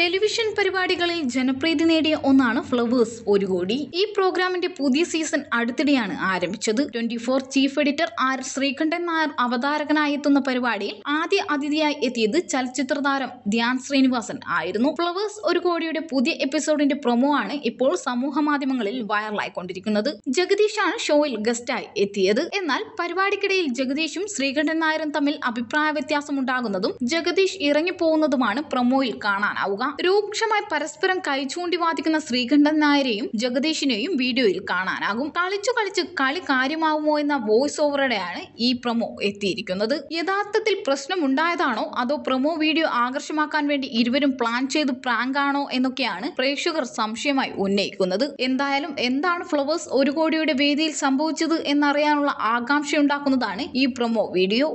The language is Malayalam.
ടെലിവിഷൻ പരിപാടികളിൽ ജനപ്രീതി നേടിയ ഒന്നാണ് ഫ്ലവേഴ്സ് ഒരു കോടി ഈ പ്രോഗ്രാമിന്റെ പുതിയ സീസൺ അടുത്തിടെയാണ് ആരംഭിച്ചത് twenty four chief editor R Sreekandan Nair അവതാരകനായി എത്തുന്ന പരിപാടിയിൽ ആദ്യ അതിഥിയായി എത്തിയത് ചലച്ചിത്ര താരം ധ്യാൻ ശ്രീനിവാസൻ ആയിരുന്നു ഫ്ലവേഴ്സ് ഒരു കോടിയുടെ പുതിയ എപ്പിസോഡിന്റെ പ്രൊമോ ആണ് ഇപ്പോൾ സമൂഹ മാധ്യമങ്ങളിൽ വൈറലായിക്കൊണ്ടിരിക്കുന്നത് ജഗദീഷാണ് ഷോയിൽ ഗസ്റ്റായി എത്തിയത് എന്നാൽ പരിപാടിക്കിടയിൽ ജഗദീഷും ശ്രീകണ്ഠൻ നായരും തമ്മിൽ അഭിപ്രായ വ്യത്യാസമുണ്ടാകുന്നതും ജഗദീഷ് ഇറങ്ങിപ്പോകുന്നതുമാണ് പ്രൊമോയിൽ കാണാനാവുക രൂക്ഷമായി പരസ്പരം കൈചൂണ്ടി വാദിക്കുന്ന ശ്രീകണ്ഠൻ നായരെയും ജഗദീഷിനെയും വീഡിയോയിൽ കാണാനാകും കളിച്ചു കളിച്ച് കളി കാര്യമാവുമോ എന്ന വോയിസ് ഓവറോടെയാണ് ഈ പ്രമോ എത്തിയിരിക്കുന്നത് യഥാർത്ഥത്തിൽ പ്രശ്നമുണ്ടായതാണോ അതോ പ്രമോ വീഡിയോ ആകർഷമാക്കാൻ വേണ്ടി ഇരുവരും പ്ലാൻ ചെയ്ത് പ്രാങ്കാണോ എന്നൊക്കെയാണ് പ്രേക്ഷകർ സംശയമായി ഉന്നയിക്കുന്നത് എന്തായാലും എന്താണ് ഫ്ലവേഴ്സ് ഒരു കോടിയുടെ വേദിയിൽ സംഭവിച്ചത് എന്നറിയാനുള്ള ഉണ്ടാക്കുന്നതാണ് ഈ പ്രൊമോ വീഡിയോ